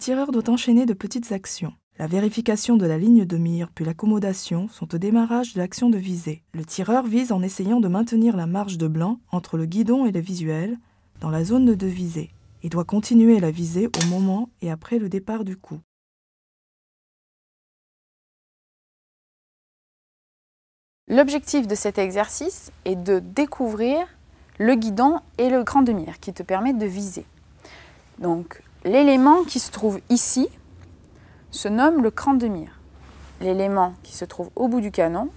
tireur doit enchaîner de petites actions. La vérification de la ligne de mire puis l'accommodation sont au démarrage de l'action de visée. Le tireur vise en essayant de maintenir la marge de blanc entre le guidon et le visuel dans la zone de visée et doit continuer la visée au moment et après le départ du coup. L'objectif de cet exercice est de découvrir le guidon et le grand de mire qui te permettent de viser. L'élément qui se trouve ici se nomme le cran de mire. L'élément qui se trouve au bout du canon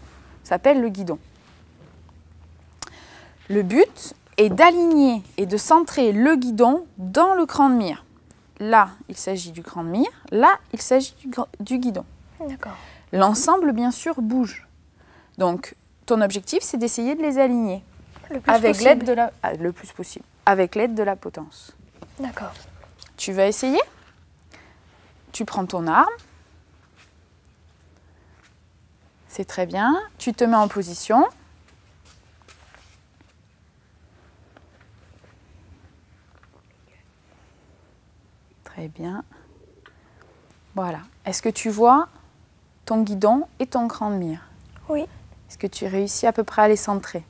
s'appelle le guidon. Le but est d'aligner et de centrer le guidon dans le cran de mire. Là, il s'agit du cran de mire, là, il s'agit du, du, guidon. L'ensemble, bien sûr, bouge. Donc, ton objectif, c'est d'essayer de les aligner. avec l'aide de la, le plus possible. Avec l'aide de la potence. D'accord. Tu vas essayer Tu prends ton arme. C'est très bien. Tu te mets en position. Très bien. Voilà. Est-ce que tu vois ton guidon et ton grand mire Oui. Est-ce que tu réussis à peu près à les centrer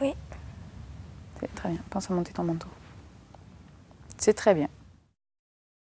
Oui. Très bien. Pense à monter ton manteau. C'est très bien.